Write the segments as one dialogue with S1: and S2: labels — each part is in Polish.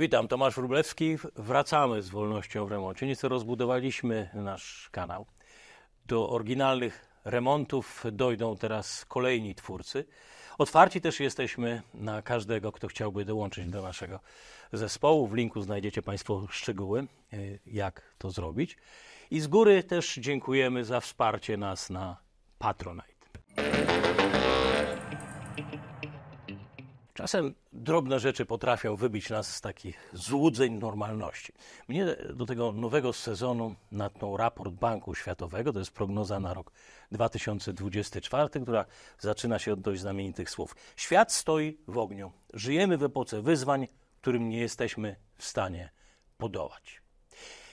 S1: Witam, Tomasz Wróblewski. Wracamy z Wolnością w Remoncie. Nieco rozbudowaliśmy nasz kanał. Do oryginalnych remontów dojdą teraz kolejni twórcy. Otwarci też jesteśmy na każdego, kto chciałby dołączyć do naszego zespołu. W linku znajdziecie Państwo szczegóły, e, jak to zrobić. I z góry też dziękujemy za wsparcie nas na Patronite. Czasem drobne rzeczy potrafią wybić nas z takich złudzeń normalności. Mnie do tego nowego sezonu natknął raport Banku Światowego, to jest prognoza na rok 2024, która zaczyna się od dość znamienitych słów. Świat stoi w ogniu. Żyjemy w epoce wyzwań, którym nie jesteśmy w stanie podołać.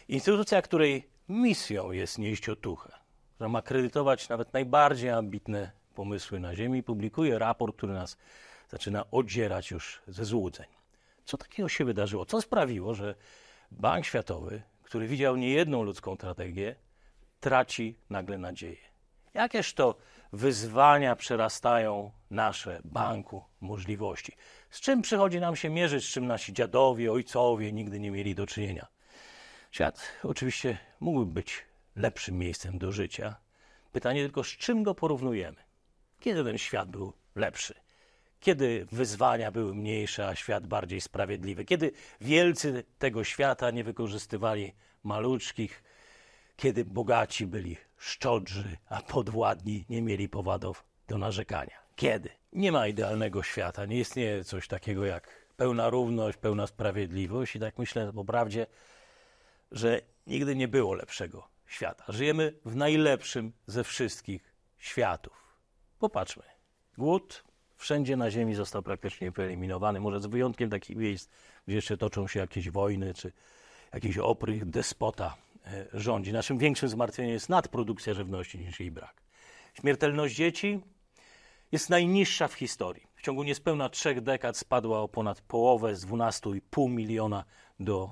S1: Instytucja, której misją jest nieść otuchę, która ma kredytować nawet najbardziej ambitne pomysły na Ziemi, publikuje raport, który nas zaczyna odzierać już ze złudzeń. Co takiego się wydarzyło? Co sprawiło, że Bank Światowy, który widział niejedną ludzką strategię, traci nagle nadzieję? Jakież to wyzwania przerastają nasze banku możliwości? Z czym przychodzi nam się mierzyć, z czym nasi dziadowie, ojcowie nigdy nie mieli do czynienia? Świat oczywiście mógłby być lepszym miejscem do życia. Pytanie tylko, z czym go porównujemy? Kiedy ten świat był lepszy? kiedy wyzwania były mniejsze, a świat bardziej sprawiedliwy, kiedy wielcy tego świata nie wykorzystywali maluczkich, kiedy bogaci byli szczodrzy, a podwładni nie mieli powodów do narzekania. Kiedy? Nie ma idealnego świata, nie istnieje coś takiego jak pełna równość, pełna sprawiedliwość i tak myślę po prawdzie, że nigdy nie było lepszego świata. Żyjemy w najlepszym ze wszystkich światów. Popatrzmy. Głód, wszędzie na Ziemi został praktycznie wyeliminowany. Może z wyjątkiem takich miejsc, gdzie jeszcze toczą się jakieś wojny, czy jakiś oprych despota e, rządzi. Naszym większym zmartwieniem jest nadprodukcja żywności niż jej brak. Śmiertelność dzieci jest najniższa w historii. W ciągu niespełna trzech dekad spadła o ponad połowę z 12,5 miliona do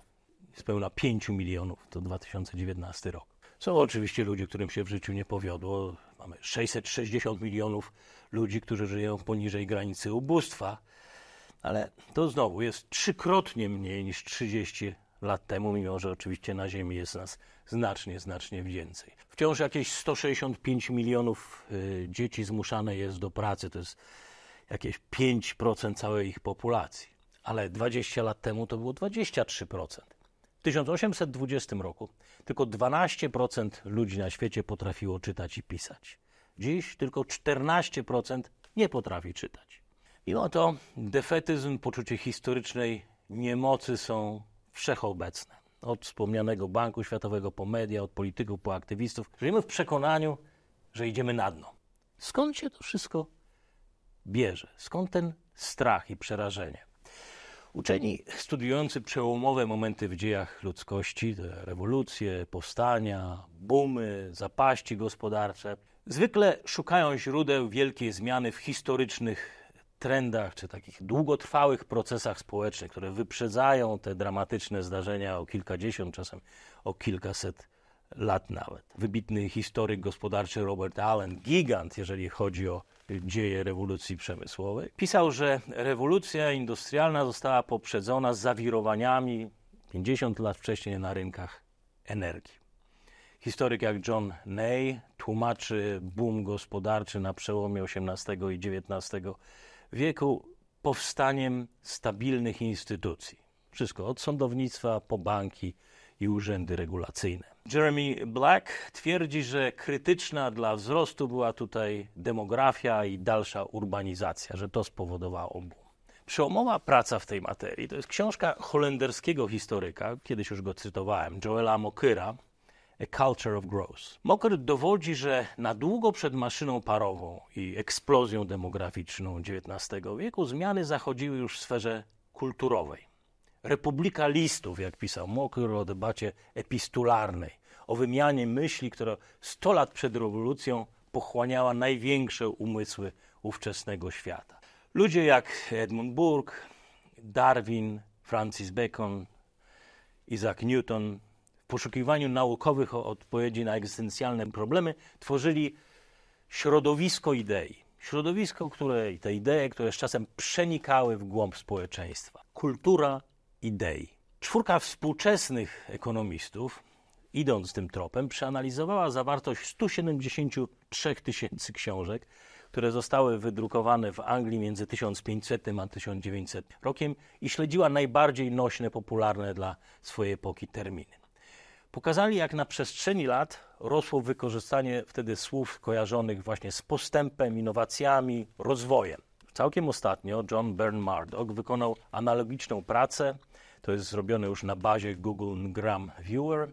S1: niespełna 5 milionów. To 2019 rok. Są oczywiście ludzie, którym się w życiu nie powiodło. Mamy 660 milionów ludzi, którzy żyją poniżej granicy ubóstwa, ale to znowu jest trzykrotnie mniej niż 30 lat temu, mimo że oczywiście na Ziemi jest nas znacznie, znacznie więcej. Wciąż jakieś 165 milionów y, dzieci zmuszane jest do pracy, to jest jakieś 5% całej ich populacji, ale 20 lat temu to było 23%. W 1820 roku tylko 12% ludzi na świecie potrafiło czytać i pisać. Dziś tylko 14% nie potrafi czytać. Mimo to defetyzm, poczucie historycznej niemocy są wszechobecne. Od wspomnianego Banku Światowego po media, od polityków po aktywistów. Żyjemy w przekonaniu, że idziemy na dno. Skąd się to wszystko bierze? Skąd ten strach i przerażenie? Uczeni studiujący przełomowe momenty w dziejach ludzkości, rewolucje, powstania, bumy, zapaści gospodarcze, Zwykle szukają źródeł wielkiej zmiany w historycznych trendach czy takich długotrwałych procesach społecznych, które wyprzedzają te dramatyczne zdarzenia o kilkadziesiąt, czasem o kilkaset lat nawet. Wybitny historyk gospodarczy Robert Allen, gigant, jeżeli chodzi o dzieje rewolucji przemysłowej, pisał, że rewolucja industrialna została poprzedzona zawirowaniami 50 lat wcześniej na rynkach energii. Historyk jak John Ney tłumaczy boom gospodarczy na przełomie XVIII i XIX wieku powstaniem stabilnych instytucji. Wszystko od sądownictwa po banki i urzędy regulacyjne. Jeremy Black twierdzi, że krytyczna dla wzrostu była tutaj demografia i dalsza urbanizacja, że to spowodowało boom. Przełomowa praca w tej materii to jest książka holenderskiego historyka, kiedyś już go cytowałem, Joela Mokyra, a culture of growth. Mocker dowodzi, że na długo przed maszyną parową i eksplozją demograficzną XIX wieku zmiany zachodziły już w sferze kulturowej. Republika listów, jak pisał Mocker o debacie epistularnej, o wymianie myśli, która 100 lat przed rewolucją pochłaniała największe umysły ówczesnego świata. Ludzie jak Edmund Burke, Darwin, Francis Bacon, Isaac Newton, poszukiwaniu naukowych odpowiedzi na egzystencjalne problemy tworzyli środowisko idei. Środowisko, które te idee, które z czasem przenikały w głąb społeczeństwa. Kultura idei. Czwórka współczesnych ekonomistów, idąc tym tropem, przeanalizowała zawartość 173 tysięcy książek, które zostały wydrukowane w Anglii między 1500 a 1900 rokiem i śledziła najbardziej nośne, popularne dla swojej epoki terminy. Pokazali, jak na przestrzeni lat rosło wykorzystanie wtedy słów kojarzonych właśnie z postępem, innowacjami, rozwojem. Całkiem ostatnio John Bernard wykonał analogiczną pracę, to jest zrobione już na bazie Google Gram Viewer.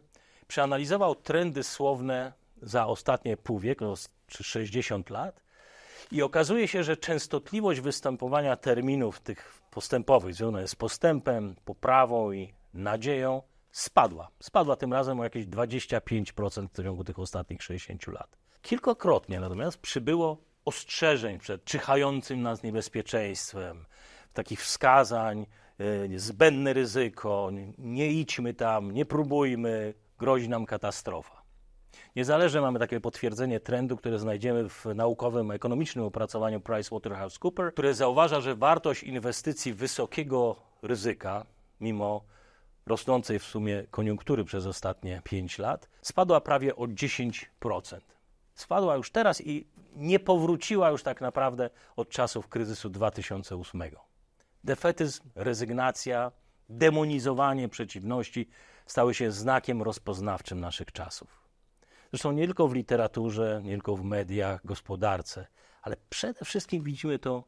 S1: Przeanalizował trendy słowne za ostatnie pół wieku, no, czy 60 lat, i okazuje się, że częstotliwość występowania terminów tych postępowych, związana z postępem, poprawą i nadzieją, spadła. Spadła tym razem o jakieś 25% w ciągu tych ostatnich 60 lat. Kilkakrotnie natomiast przybyło ostrzeżeń przed czyhającym nas niebezpieczeństwem, takich wskazań, e, zbędne ryzyko, nie idźmy tam, nie próbujmy, grozi nam katastrofa. Niezależnie mamy takie potwierdzenie trendu, które znajdziemy w naukowym, ekonomicznym opracowaniu PricewaterhouseCoopers, które zauważa, że wartość inwestycji wysokiego ryzyka, mimo rosnącej w sumie koniunktury przez ostatnie 5 lat, spadła prawie o 10%. Spadła już teraz i nie powróciła już tak naprawdę od czasów kryzysu 2008. Defetyzm, rezygnacja, demonizowanie przeciwności stały się znakiem rozpoznawczym naszych czasów. Zresztą nie tylko w literaturze, nie tylko w mediach, gospodarce, ale przede wszystkim widzimy to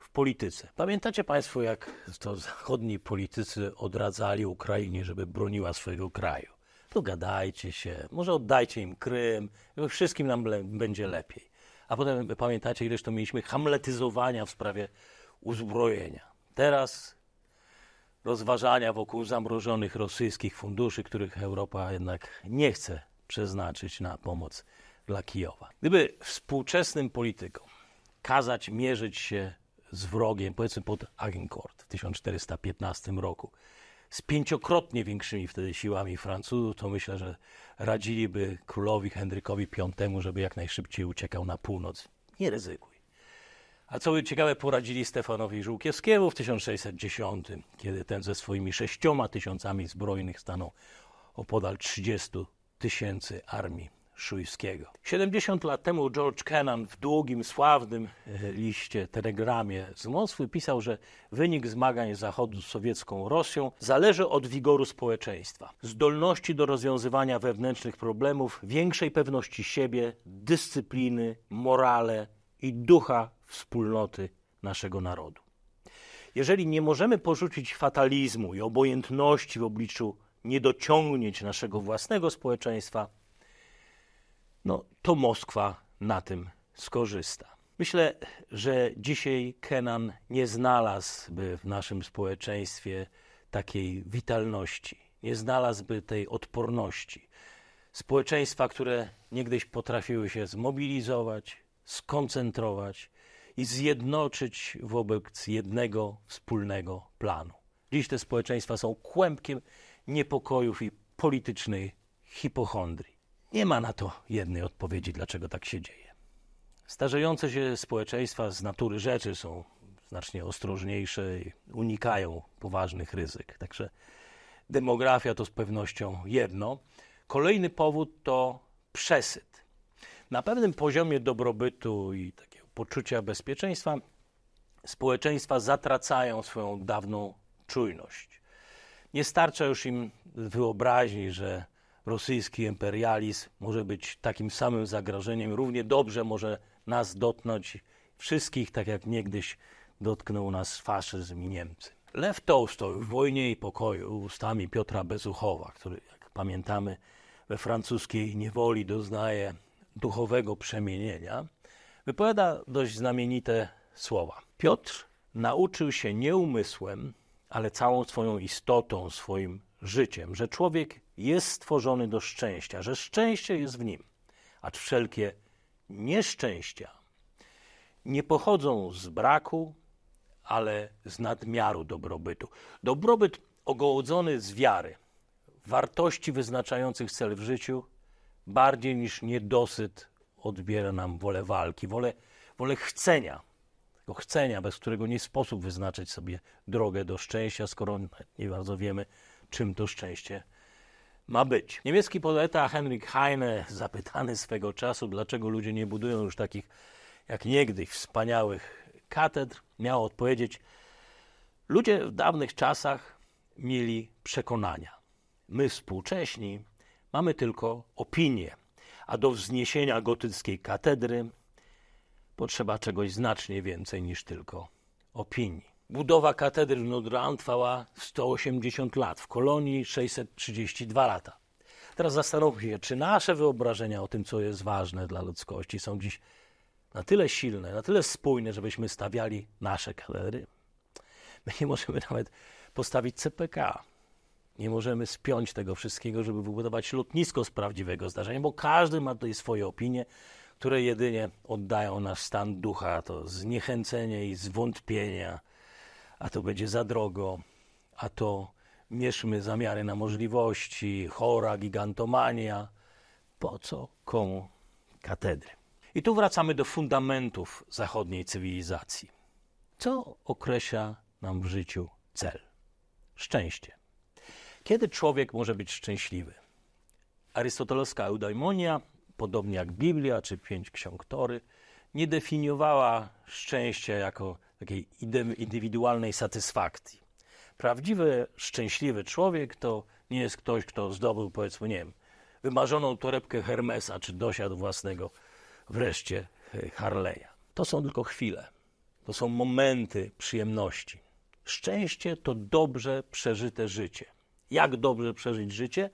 S1: w polityce. Pamiętacie Państwo, jak to zachodni politycy odradzali Ukrainie, żeby broniła swojego kraju? Dogadajcie no się, może oddajcie im Krym, wszystkim nam le będzie lepiej. A potem pamiętacie, ileż to mieliśmy hamletyzowania w sprawie uzbrojenia. Teraz rozważania wokół zamrożonych rosyjskich funduszy, których Europa jednak nie chce przeznaczyć na pomoc dla Kijowa. Gdyby współczesnym politykom kazać mierzyć się z wrogiem, powiedzmy pod Agincourt w 1415 roku, z pięciokrotnie większymi wtedy siłami Francuzów, to myślę, że radziliby królowi Henrykowi V, żeby jak najszybciej uciekał na północ. Nie ryzykuj. A co ciekawe, poradzili Stefanowi Żółkiewskiemu w 1610, kiedy ten ze swoimi sześcioma tysiącami zbrojnych stanął opodal 30 tysięcy armii Szujskiego. 70 lat temu George Kennan w długim, sławnym e, liście, telegramie z Moskwy pisał, że wynik zmagań Zachodu z sowiecką Rosją zależy od wigoru społeczeństwa, zdolności do rozwiązywania wewnętrznych problemów, większej pewności siebie, dyscypliny, morale i ducha wspólnoty naszego narodu. Jeżeli nie możemy porzucić fatalizmu i obojętności w obliczu niedociągnięć naszego własnego społeczeństwa, no to Moskwa na tym skorzysta. Myślę, że dzisiaj Kenan nie znalazłby w naszym społeczeństwie takiej witalności, nie znalazłby tej odporności. Społeczeństwa, które niegdyś potrafiły się zmobilizować, skoncentrować i zjednoczyć wobec jednego wspólnego planu. Dziś te społeczeństwa są kłębkiem niepokojów i politycznej hipochondrii. Nie ma na to jednej odpowiedzi, dlaczego tak się dzieje. Starzejące się społeczeństwa z natury rzeczy są znacznie ostrożniejsze i unikają poważnych ryzyk. Także demografia to z pewnością jedno. Kolejny powód to przesyt. Na pewnym poziomie dobrobytu i takiego poczucia bezpieczeństwa społeczeństwa zatracają swoją dawną czujność. Nie starcza już im wyobraźni, że rosyjski imperializm może być takim samym zagrożeniem, równie dobrze może nas dotknąć wszystkich, tak jak niegdyś dotknął nas faszyzm i Niemcy. Lew Tolstoy w Wojnie i Pokoju ustami Piotra Bezuchowa, który, jak pamiętamy, we francuskiej niewoli doznaje duchowego przemienienia, wypowiada dość znamienite słowa. Piotr nauczył się nie umysłem, ale całą swoją istotą, swoim życiem, że człowiek jest stworzony do szczęścia, że szczęście jest w nim, acz wszelkie nieszczęścia nie pochodzą z braku, ale z nadmiaru dobrobytu. Dobrobyt ogołodzony z wiary, wartości wyznaczających cel w życiu, bardziej niż niedosyt odbiera nam wolę walki, wolę, wolę chcenia, tego chcenia, bez którego nie sposób wyznaczyć sobie drogę do szczęścia, skoro nie bardzo wiemy, czym to szczęście ma być. Niemiecki poeta Henryk Heine, zapytany swego czasu, dlaczego ludzie nie budują już takich jak niegdyś wspaniałych katedr, miał odpowiedzieć: Ludzie w dawnych czasach mieli przekonania. My współcześni mamy tylko opinie, a do wzniesienia gotyckiej katedry potrzeba czegoś znacznie więcej niż tylko opinii. Budowa katedry Notre-Dame trwała 180 lat, w kolonii 632 lata. Teraz zastanówmy się, czy nasze wyobrażenia o tym, co jest ważne dla ludzkości, są dziś na tyle silne, na tyle spójne, żebyśmy stawiali nasze katedry. My nie możemy nawet postawić CPK. Nie możemy spiąć tego wszystkiego, żeby wybudować lotnisko z prawdziwego zdarzenia, bo każdy ma tutaj swoje opinie, które jedynie oddają nasz stan ducha, to zniechęcenie i zwątpienia a to będzie za drogo, a to mieszmy zamiary na możliwości, chora gigantomania. Po co komu katedry? I tu wracamy do fundamentów zachodniej cywilizacji. Co określa nam w życiu cel? Szczęście. Kiedy człowiek może być szczęśliwy? Arystotelowska eudaimonia, podobnie jak Biblia czy pięć ksiąg Tory, nie definiowała szczęścia jako takiej indywidualnej satysfakcji. Prawdziwy, szczęśliwy człowiek to nie jest ktoś, kto zdobył, powiedzmy, nie wiem, wymarzoną torebkę Hermesa, czy dosiadł własnego wreszcie e, Harleya. To są tylko chwile. To są momenty przyjemności. Szczęście to dobrze przeżyte życie. Jak dobrze przeżyć życie?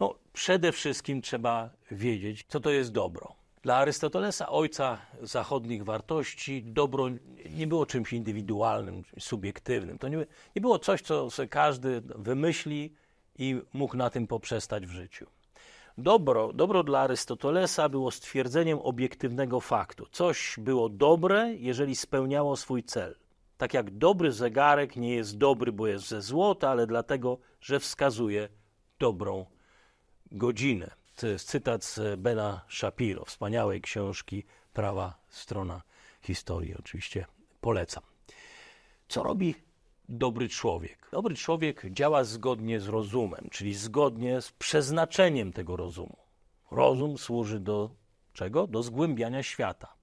S1: No, przede wszystkim trzeba wiedzieć, co to jest dobro. Dla Arystotelesa, ojca zachodnich wartości, dobro nie było czymś indywidualnym, subiektywnym. To nie, było coś, co sobie każdy wymyśli i mógł na tym poprzestać w życiu. Dobro, dobro dla Arystotelesa było stwierdzeniem obiektywnego faktu. Coś było dobre, jeżeli spełniało swój cel. Tak jak dobry zegarek nie jest dobry, bo jest ze złota, ale dlatego, że wskazuje dobrą godzinę cytat z Bena Shapiro, wspaniałej książki Prawa strona historii. Oczywiście polecam. Co robi dobry człowiek? Dobry człowiek działa zgodnie z rozumem, czyli zgodnie z przeznaczeniem tego rozumu. Rozum służy do czego? Do zgłębiania świata.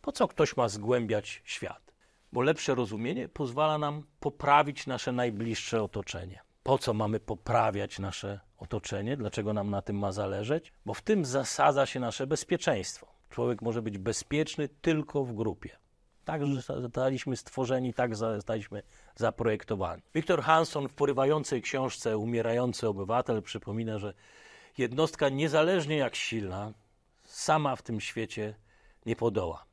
S1: Po co ktoś ma zgłębiać świat? Bo lepsze rozumienie pozwala nam poprawić nasze najbliższe otoczenie. Po co mamy poprawiać nasze otoczenie, dlaczego nam na tym ma zależeć, bo w tym zasadza się nasze bezpieczeństwo. Człowiek może być bezpieczny tylko w grupie. Tak zostaliśmy stworzeni, tak zostaliśmy zaprojektowani. Wiktor Hanson w porywającej książce Umierający obywatel przypomina, że jednostka niezależnie jak silna, sama w tym świecie nie podoła,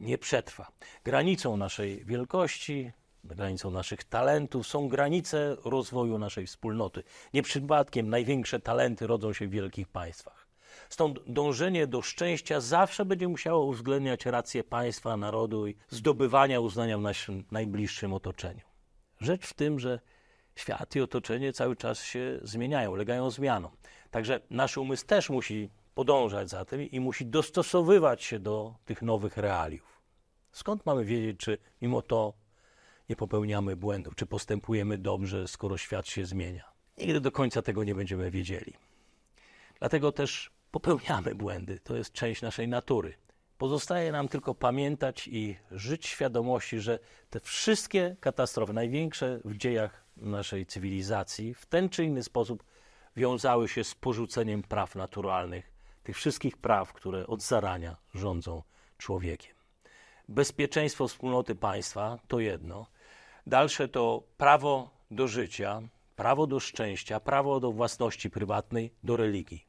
S1: nie przetrwa. Granicą naszej wielkości, granicą naszych talentów, są granice rozwoju naszej wspólnoty. Nie przypadkiem największe talenty rodzą się w wielkich państwach. Stąd dążenie do szczęścia zawsze będzie musiało uwzględniać rację państwa, narodu i zdobywania uznania w naszym najbliższym otoczeniu. Rzecz w tym, że świat i otoczenie cały czas się zmieniają, ulegają zmianom. Także nasz umysł też musi podążać za tym i musi dostosowywać się do tych nowych realiów. Skąd mamy wiedzieć, czy mimo to nie popełniamy błędów, czy postępujemy dobrze, skoro świat się zmienia. Nigdy do końca tego nie będziemy wiedzieli. Dlatego też popełniamy błędy, to jest część naszej natury. Pozostaje nam tylko pamiętać i żyć świadomości, że te wszystkie katastrofy, największe w dziejach naszej cywilizacji, w ten czy inny sposób wiązały się z porzuceniem praw naturalnych, tych wszystkich praw, które od zarania rządzą człowiekiem. Bezpieczeństwo wspólnoty państwa to jedno, Dalsze to prawo do życia, prawo do szczęścia, prawo do własności prywatnej, do religii.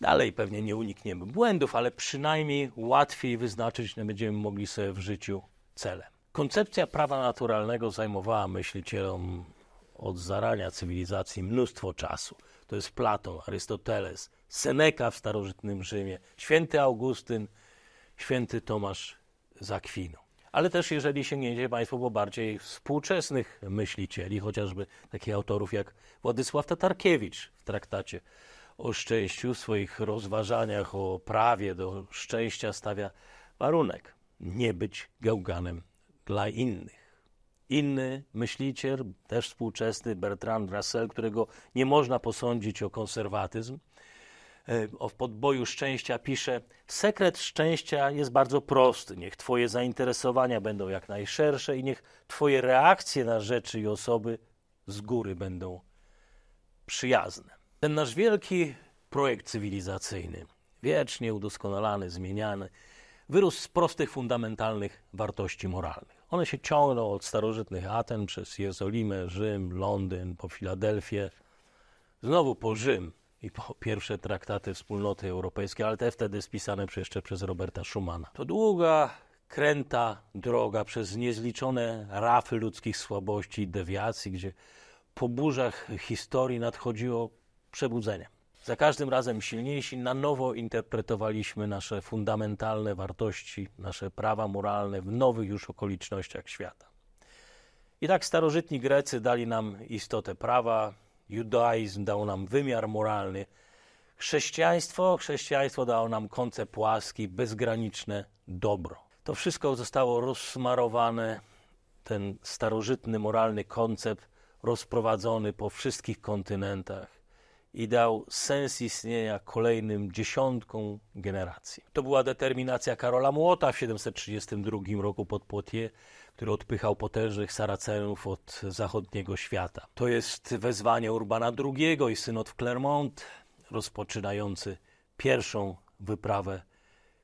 S1: Dalej pewnie nie unikniemy błędów, ale przynajmniej łatwiej wyznaczyć będziemy mogli sobie w życiu cele. Koncepcja prawa naturalnego zajmowała myślicielom od zarania cywilizacji mnóstwo czasu. To jest Platon, Arystoteles, Seneka w starożytnym Rzymie, święty Augustyn, święty Tomasz z ale też jeżeli sięgniecie Państwo po bardziej współczesnych myślicieli, chociażby takich autorów jak Władysław Tatarkiewicz w traktacie o szczęściu, w swoich rozważaniach o prawie do szczęścia stawia warunek nie być gałganem dla innych. Inny myśliciel, też współczesny, Bertrand Russell, którego nie można posądzić o konserwatyzm, E, o podboju szczęścia pisze: Sekret szczęścia jest bardzo prosty. Niech Twoje zainteresowania będą jak najszersze i niech Twoje reakcje na rzeczy i osoby z góry będą przyjazne. Ten nasz wielki projekt cywilizacyjny, wiecznie udoskonalany, zmieniany, wyrósł z prostych, fundamentalnych wartości moralnych. One się ciągną od starożytnych Aten przez Jerozolimę, Rzym, Londyn, po Filadelfię, znowu po Rzym, i po pierwsze traktaty wspólnoty europejskiej, ale te wtedy spisane jeszcze przez Roberta Schumana. To długa, kręta droga przez niezliczone rafy ludzkich słabości i dewiacji, gdzie po burzach historii nadchodziło przebudzenie. Za każdym razem silniejsi na nowo interpretowaliśmy nasze fundamentalne wartości, nasze prawa moralne w nowych już okolicznościach świata. I tak starożytni Grecy dali nam istotę prawa, Judaizm dał nam wymiar moralny. Chrześcijaństwo, chrześcijaństwo dało nam koncept łaski, bezgraniczne dobro. To wszystko zostało rozsmarowane, ten starożytny moralny koncept rozprowadzony po wszystkich kontynentach i dał sens istnienia kolejnym dziesiątkom generacji. To była determinacja Karola Młota w 732 roku pod Poitiers, który odpychał potężnych Saracenów od zachodniego świata. To jest wezwanie Urbana II i synod w Clermont, rozpoczynający pierwszą wyprawę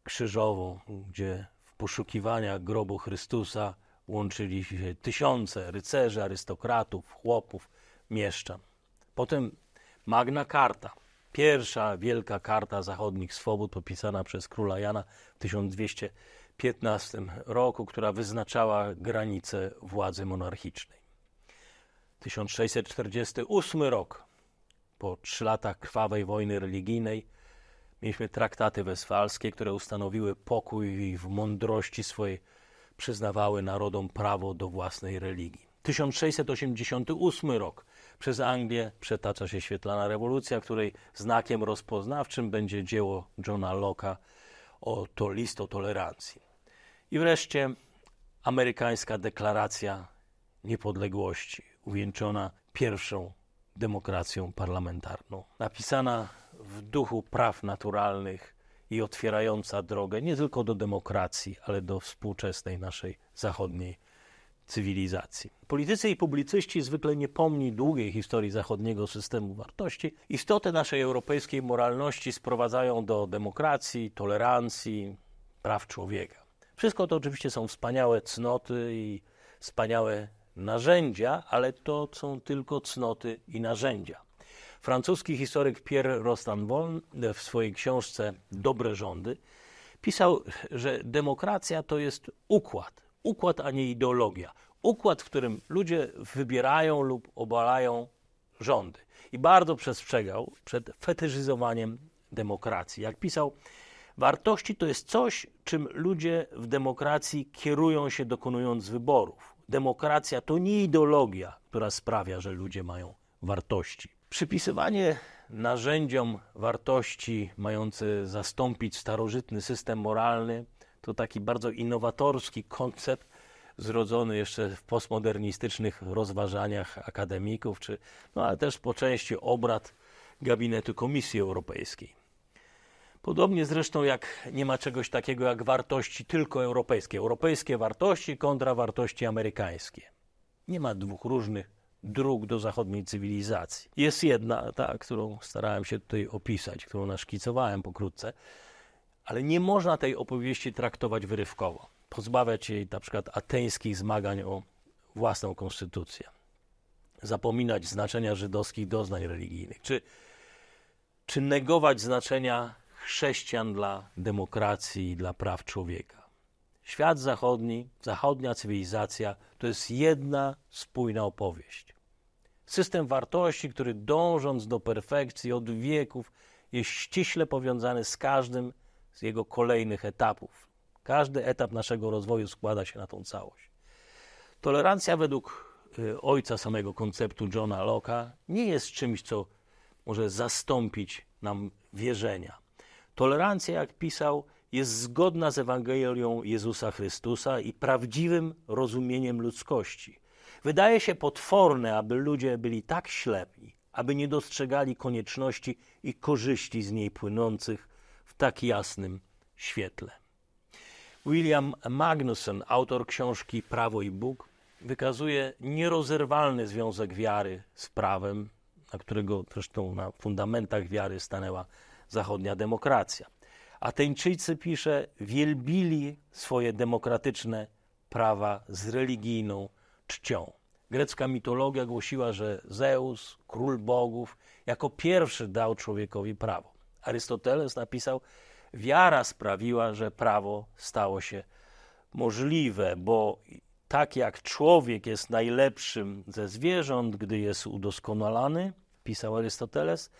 S1: krzyżową, gdzie w poszukiwaniach grobu Chrystusa łączyli się tysiące rycerzy, arystokratów, chłopów, mieszczan. Potem Magna Carta, pierwsza wielka karta zachodnich swobód podpisana przez króla Jana w 1200 15 roku, która wyznaczała granice władzy monarchicznej. 1648 rok, po trzy latach krwawej wojny religijnej, mieliśmy traktaty westfalskie, które ustanowiły pokój i w mądrości swojej przyznawały narodom prawo do własnej religii. 1688 rok. Przez Anglię przetacza się świetlana rewolucja, której znakiem rozpoznawczym będzie dzieło Johna Locke'a o to list o tolerancji. I wreszcie amerykańska deklaracja niepodległości, uwieńczona pierwszą demokracją parlamentarną. Napisana w duchu praw naturalnych i otwierająca drogę nie tylko do demokracji, ale do współczesnej naszej zachodniej cywilizacji. Politycy i publicyści zwykle nie pomni długiej historii zachodniego systemu wartości. Istotę naszej europejskiej moralności sprowadzają do demokracji, tolerancji, praw człowieka. Wszystko to oczywiście są wspaniałe cnoty i wspaniałe narzędzia, ale to są tylko cnoty i narzędzia. Francuski historyk Pierre Rostanbon e, w swojej książce Dobre rządy pisał, że demokracja to jest układ, układ, a nie ideologia. Układ, w którym ludzie wybierają lub obalają rządy. I bardzo przestrzegał przed fetyszyzowaniem demokracji. Jak pisał, Wartości to jest coś, czym ludzie w demokracji kierują się dokonując wyborów. Demokracja to nie ideologia, która sprawia, że ludzie mają wartości. Przypisywanie narzędziom wartości mające zastąpić starożytny system moralny to taki bardzo innowatorski koncept, zrodzony jeszcze w postmodernistycznych rozważaniach akademików, czy, no ale też po części obrad gabinetu Komisji Europejskiej. Podobnie zresztą jak nie ma czegoś takiego jak wartości tylko europejskie. Europejskie wartości kontra wartości amerykańskie. Nie ma dwóch różnych dróg do zachodniej cywilizacji. Jest jedna, ta, którą starałem się tutaj opisać, którą naszkicowałem pokrótce, ale nie można tej opowieści traktować wyrywkowo. Pozbawiać jej na przykład ateńskich zmagań o własną konstytucję. Zapominać znaczenia żydowskich doznań religijnych, czy, czy negować znaczenia chrześcijan dla demokracji i dla praw człowieka. Świat zachodni, zachodnia cywilizacja to jest jedna spójna opowieść. System wartości, który dążąc do perfekcji od wieków, jest ściśle powiązany z każdym z jego kolejnych etapów. Każdy etap naszego rozwoju składa się na tą całość. Tolerancja według y, ojca samego konceptu Johna Locke'a nie jest czymś, co może zastąpić nam wierzenia. Tolerancja, jak pisał, jest zgodna z Ewangelią Jezusa Chrystusa i prawdziwym rozumieniem ludzkości. Wydaje się potworne, aby ludzie byli tak ślepi, aby nie dostrzegali konieczności i korzyści z niej płynących w tak jasnym świetle. William Magnuson, autor książki Prawo i Bóg, wykazuje nierozerwalny związek wiary z prawem, na którego zresztą na fundamentach wiary stanęła zachodnia demokracja. Ateńczycy, pisze, wielbili swoje demokratyczne prawa z religijną czcią. Grecka mitologia głosiła, że Zeus, król bogów, jako pierwszy dał człowiekowi prawo. Arystoteles napisał, wiara sprawiła, że prawo stało się możliwe, bo tak jak człowiek jest najlepszym ze zwierząt, gdy jest udoskonalany, pisał Arystoteles,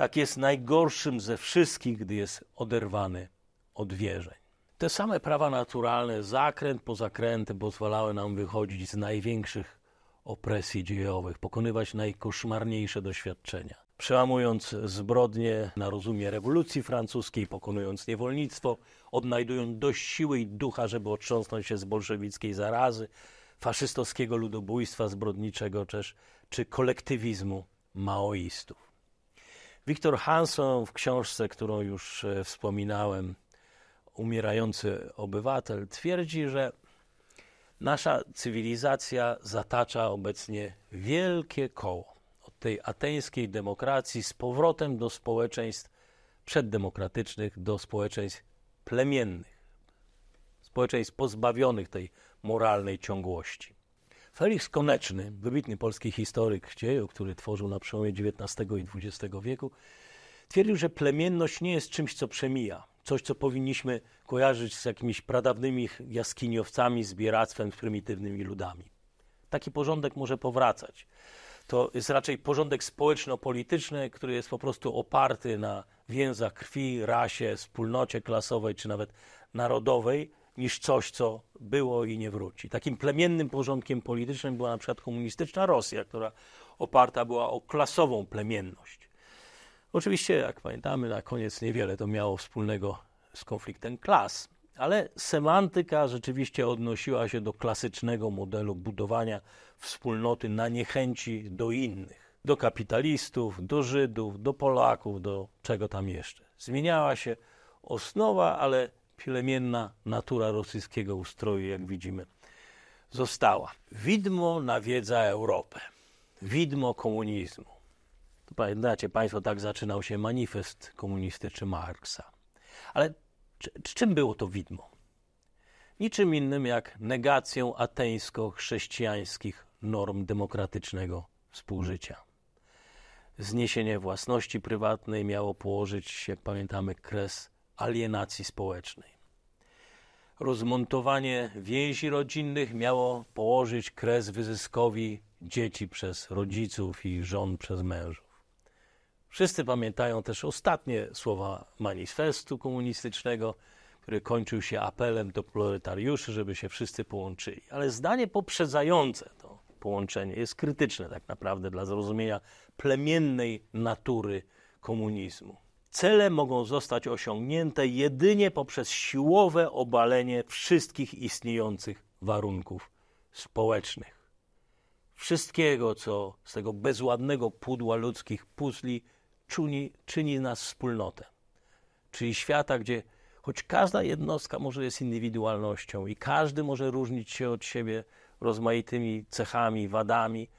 S1: tak jest najgorszym ze wszystkich, gdy jest oderwany od wierzeń. Te same prawa naturalne, zakręt po zakrętem, pozwalały nam wychodzić z największych opresji dziejowych, pokonywać najkoszmarniejsze doświadczenia. Przełamując zbrodnie na rozumie rewolucji francuskiej, pokonując niewolnictwo, odnajdując dość siły i ducha, żeby otrząsnąć się z bolszewickiej zarazy, faszystowskiego ludobójstwa zbrodniczego też, czy kolektywizmu maoistów. Wiktor Hanson w książce, którą już e, wspominałem, Umierający obywatel, twierdzi, że nasza cywilizacja zatacza obecnie wielkie koło od tej ateńskiej demokracji z powrotem do społeczeństw przeddemokratycznych, do społeczeństw plemiennych, społeczeństw pozbawionych tej moralnej ciągłości. Felix Koneczny, wybitny polski historyk dzieju, który tworzył na przełomie XIX i XX wieku, twierdził, że plemienność nie jest czymś, co przemija. Coś, co powinniśmy kojarzyć z jakimiś pradawnymi jaskiniowcami, z bieractwem, z prymitywnymi ludami. Taki porządek może powracać. To jest raczej porządek społeczno-polityczny, który jest po prostu oparty na więzach krwi, rasie, wspólnocie klasowej czy nawet narodowej, niż coś, co było i nie wróci. Takim plemiennym porządkiem politycznym była na przykład komunistyczna Rosja, która oparta była o klasową plemienność. Oczywiście, jak pamiętamy, na koniec niewiele to miało wspólnego z konfliktem klas, ale semantyka rzeczywiście odnosiła się do klasycznego modelu budowania wspólnoty na niechęci do innych, do kapitalistów, do Żydów, do Polaków, do czego tam jeszcze. Zmieniała się osnowa, ale plemienna natura rosyjskiego ustroju, jak widzimy, została. Widmo nawiedza Europę. Widmo komunizmu. To pamiętacie Państwo, tak zaczynał się manifest komunistyczny Marksa. Ale czy, czym było to widmo? Niczym innym jak negacją ateńsko-chrześcijańskich norm demokratycznego współżycia. Zniesienie własności prywatnej miało położyć, jak pamiętamy, kres alienacji społecznej. Rozmontowanie więzi rodzinnych miało położyć kres wyzyskowi dzieci przez rodziców i żon przez mężów. Wszyscy pamiętają też ostatnie słowa manifestu komunistycznego, który kończył się apelem do proletariuszy, żeby się wszyscy połączyli. Ale zdanie poprzedzające to połączenie jest krytyczne tak naprawdę dla zrozumienia plemiennej natury komunizmu. Cele mogą zostać osiągnięte jedynie poprzez siłowe obalenie wszystkich istniejących warunków społecznych. Wszystkiego, co z tego bezładnego pudła ludzkich puzli czyni nas wspólnotę. Czyli świata, gdzie choć każda jednostka może jest indywidualnością i każdy może różnić się od siebie rozmaitymi cechami, wadami –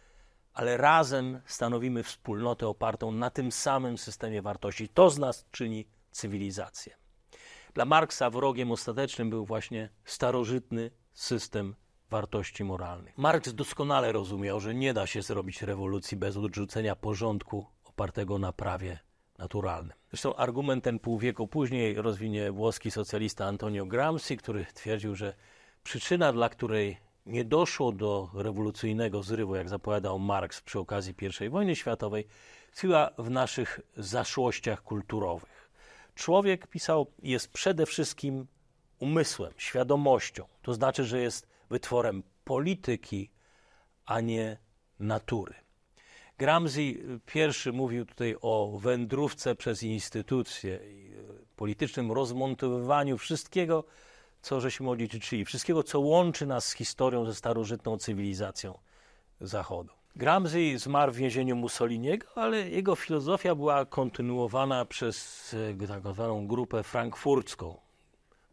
S1: ale razem stanowimy wspólnotę opartą na tym samym systemie wartości. To z nas czyni cywilizację. Dla Marksa wrogiem ostatecznym był właśnie starożytny system wartości moralnych. Marks doskonale rozumiał, że nie da się zrobić rewolucji bez odrzucenia porządku opartego na prawie naturalnym. Zresztą argument ten pół wieku później rozwinie włoski socjalista Antonio Gramsci, który twierdził, że przyczyna, dla której nie doszło do rewolucyjnego zrywu, jak zapowiadał Marx przy okazji I wojny światowej, tkwiła w naszych zaszłościach kulturowych. Człowiek, pisał, jest przede wszystkim umysłem, świadomością. To znaczy, że jest wytworem polityki, a nie natury. Gramsci pierwszy mówił tutaj o wędrówce przez instytucje, e, politycznym rozmontowywaniu wszystkiego, co żeśmy odziedziczyli, wszystkiego, co łączy nas z historią, ze starożytną cywilizacją Zachodu. Gramsci zmarł w więzieniu Mussoliniego, ale jego filozofia była kontynuowana przez e, tak zwaną grupę frankfurcką,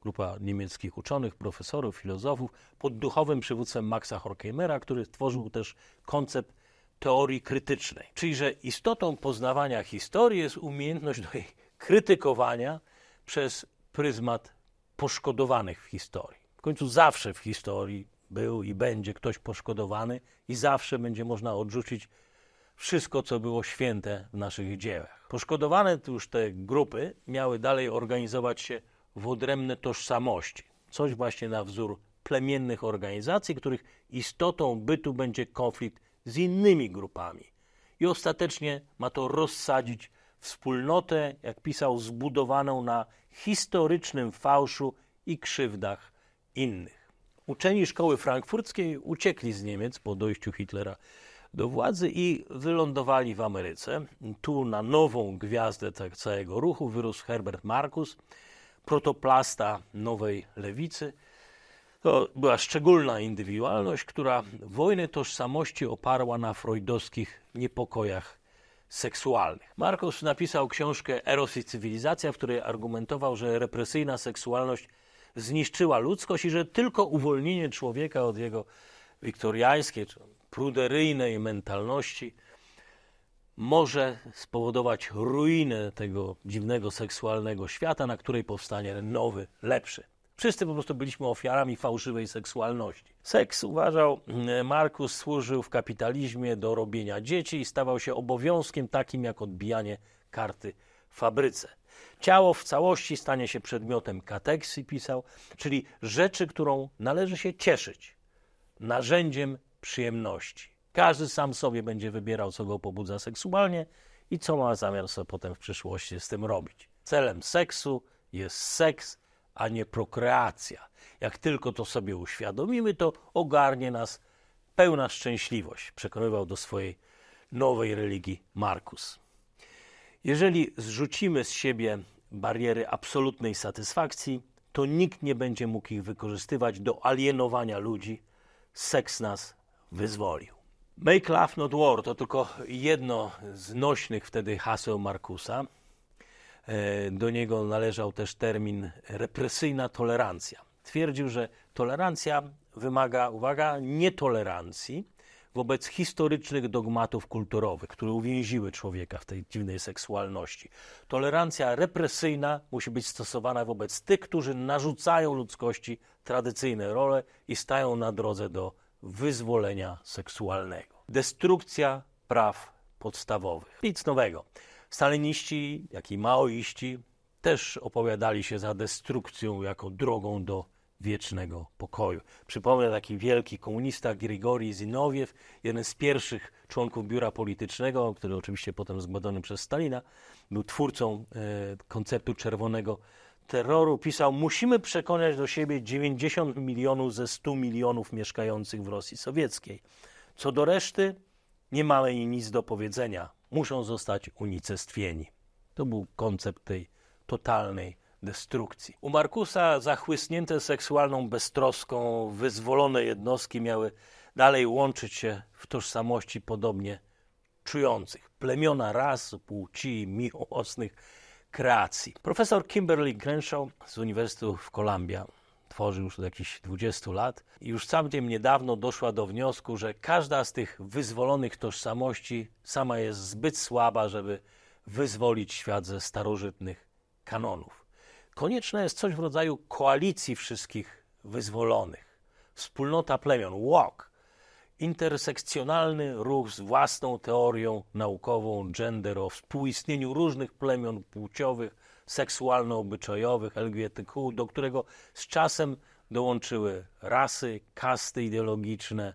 S1: grupa niemieckich uczonych, profesorów, filozofów, pod duchowym przywódcą Maxa Horkheimera, który stworzył też koncept teorii krytycznej. Czyli, że istotą poznawania historii jest umiejętność do jej krytykowania przez pryzmat poszkodowanych w historii. W końcu zawsze w historii był i będzie ktoś poszkodowany, i zawsze będzie można odrzucić wszystko, co było święte w naszych dziełach. Poszkodowane już te grupy miały dalej organizować się w odrębne tożsamości, coś właśnie na wzór plemiennych organizacji, których istotą bytu będzie konflikt z innymi grupami. I ostatecznie ma to rozsadzić wspólnotę, jak pisał, zbudowaną na historycznym fałszu i krzywdach innych. Uczeni szkoły frankfurckiej uciekli z Niemiec po dojściu Hitlera do władzy i wylądowali w Ameryce. Tu na nową gwiazdę tak całego ruchu wyrósł Herbert Marcus, protoplasta nowej lewicy. To była szczególna indywidualność, która wojnę tożsamości oparła na freudowskich niepokojach seksualnych. Markus napisał książkę Eros i cywilizacja, w której argumentował, że represyjna seksualność zniszczyła ludzkość i że tylko uwolnienie człowieka od jego wiktoriańskiej czy pruderyjnej mentalności może spowodować ruinę tego dziwnego seksualnego świata, na której powstanie nowy, lepszy. Wszyscy po prostu byliśmy ofiarami fałszywej seksualności. Seks, uważał mm, Markus, służył w kapitalizmie do robienia dzieci i stawał się obowiązkiem takim jak odbijanie karty fabryce. Ciało w całości stanie się przedmiotem kateksji, pisał, czyli rzeczy, którą należy się cieszyć, narzędziem przyjemności. Każdy sam sobie będzie wybierał, co go pobudza seksualnie i co ma zamiar sobie potem w przyszłości z tym robić. Celem seksu jest seks, a nie prokreacja. Jak tylko to sobie uświadomimy, to ogarnie nas pełna szczęśliwość, przekonywał do swojej nowej religii Markus. Jeżeli zrzucimy z siebie bariery absolutnej satysfakcji, to nikt nie będzie mógł ich wykorzystywać do alienowania ludzi. Seks nas wyzwolił. Make love not war to tylko jedno z nośnych wtedy haseł Markusa. E, do niego należał też termin represyjna tolerancja. Twierdził, że tolerancja wymaga, uwaga, nietolerancji wobec historycznych dogmatów kulturowych, które uwięziły człowieka w tej dziwnej seksualności. Tolerancja represyjna musi być stosowana wobec tych, którzy narzucają ludzkości tradycyjne role i stają na drodze do wyzwolenia seksualnego. Destrukcja praw podstawowych. Nic nowego. Staliniści, jak i maoiści też opowiadali się za destrukcją jako drogą do wiecznego pokoju. Przypomnę taki wielki komunista Grigori Zinowiew, jeden z pierwszych członków biura politycznego, który oczywiście potem zgładony przez Stalina, był twórcą e, konceptu czerwonego terroru. Pisał, musimy przekonać do siebie 90 milionów ze 100 milionów mieszkających w Rosji Sowieckiej. Co do reszty, nie mamy nic do powiedzenia muszą zostać unicestwieni. To był koncept tej totalnej destrukcji. U Markusa zachłysnięte seksualną beztroską, wyzwolone jednostki miały dalej łączyć się w tożsamości podobnie czujących. Plemiona ras, płci, miłosnych kreacji. Profesor Kimberly Crenshaw z Uniwersytetu w Columbia tworzy już od jakichś 20 lat. I już całkiem niedawno doszła do wniosku, że każda z tych wyzwolonych tożsamości sama jest zbyt słaba, żeby wyzwolić świat ze starożytnych kanonów. Konieczne jest coś w rodzaju koalicji wszystkich wyzwolonych. Wspólnota plemion, Walk, intersekcjonalny ruch z własną teorią naukową gender o współistnieniu różnych plemion płciowych – seksualno-obyczajowych, LGBTQ, do którego z czasem dołączyły rasy, kasty ideologiczne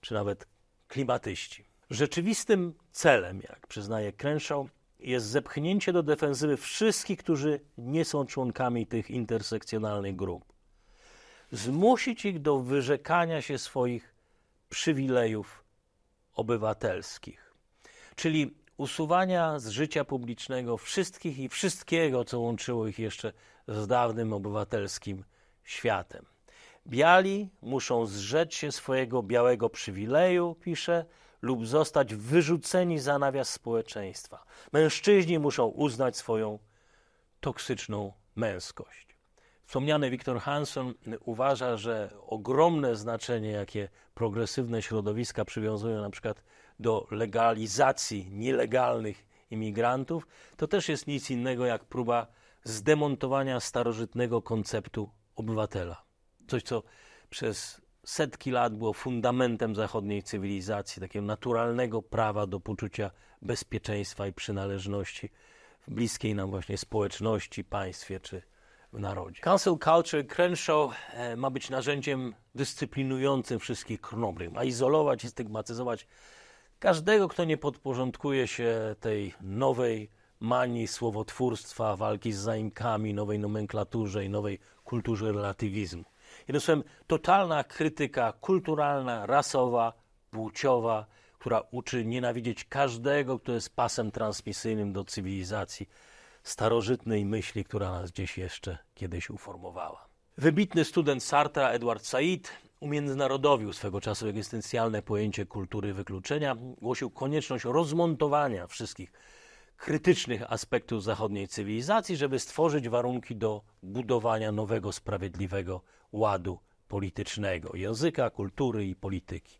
S1: czy nawet klimatyści. Rzeczywistym celem, jak przyznaje Crenshaw, jest zepchnięcie do defensywy wszystkich, którzy nie są członkami tych intersekcjonalnych grup. Zmusić ich do wyrzekania się swoich przywilejów obywatelskich. Czyli usuwania z życia publicznego wszystkich i wszystkiego, co łączyło ich jeszcze z dawnym obywatelskim światem. Biali muszą zrzec się swojego białego przywileju, pisze, lub zostać wyrzuceni za nawias społeczeństwa. Mężczyźni muszą uznać swoją toksyczną męskość. Wspomniany Wiktor Hanson uważa, że ogromne znaczenie, jakie progresywne środowiska przywiązują na przykład do legalizacji nielegalnych imigrantów, to też jest nic innego jak próba zdemontowania starożytnego konceptu obywatela. Coś, co przez setki lat było fundamentem zachodniej cywilizacji, takiego naturalnego prawa do poczucia bezpieczeństwa i przynależności w bliskiej nam właśnie społeczności, państwie czy w narodzie. Council culture Crenshaw e, ma być narzędziem dyscyplinującym wszystkich krnobrych, ma izolować i stygmatyzować każdego, kto nie podporządkuje się tej nowej manii słowotwórstwa, walki z zaimkami, nowej nomenklaturze i nowej kulturze relatywizmu. Jednym słowem, totalna krytyka kulturalna, rasowa, płciowa, która uczy nienawidzieć każdego, kto jest pasem transmisyjnym do cywilizacji starożytnej myśli, która nas gdzieś jeszcze kiedyś uformowała. Wybitny student Sartre, Edward Said, umiędzynarodowił swego czasu egzystencjalne pojęcie kultury wykluczenia, głosił konieczność rozmontowania wszystkich krytycznych aspektów zachodniej cywilizacji, żeby stworzyć warunki do budowania nowego, sprawiedliwego ładu politycznego, języka, kultury i polityki.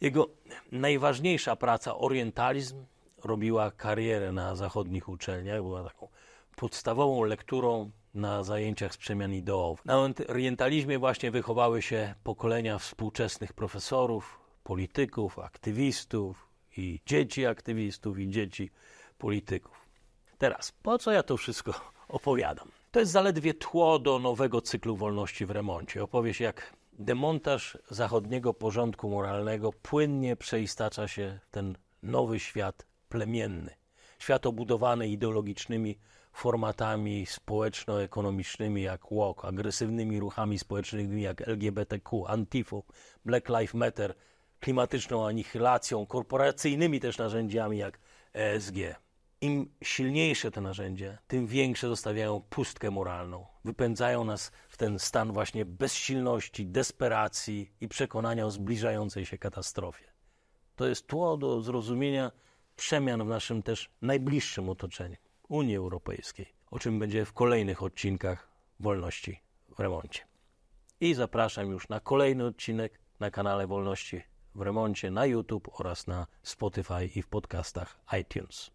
S1: Jego najważniejsza praca, Orientalizm, robiła karierę na zachodnich uczelniach, była taką podstawową lekturą na zajęciach z przemian ideowych. Na orientalizmie właśnie wychowały się pokolenia współczesnych profesorów, polityków, aktywistów i dzieci aktywistów i dzieci polityków. Teraz, po co ja to wszystko opowiadam? To jest zaledwie tło do nowego cyklu wolności w remoncie. Opowieść, jak demontaż zachodniego porządku moralnego płynnie przeistacza się w ten nowy świat plemienny. Świat obudowany ideologicznymi formatami społeczno-ekonomicznymi jak WOK, agresywnymi ruchami społecznymi jak LGBTQ, Antifa, Black Lives Matter, klimatyczną anihilacją, korporacyjnymi też narzędziami jak ESG. Im silniejsze te narzędzia, tym większe zostawiają pustkę moralną. Wypędzają nas w ten stan właśnie bezsilności, desperacji i przekonania o zbliżającej się katastrofie. To jest tło do zrozumienia przemian w naszym też najbliższym otoczeniu. Unii Europejskiej, o czym będzie w kolejnych odcinkach Wolności w Remoncie. I zapraszam już na kolejny odcinek na kanale Wolności w Remoncie na YouTube oraz na Spotify i w podcastach iTunes.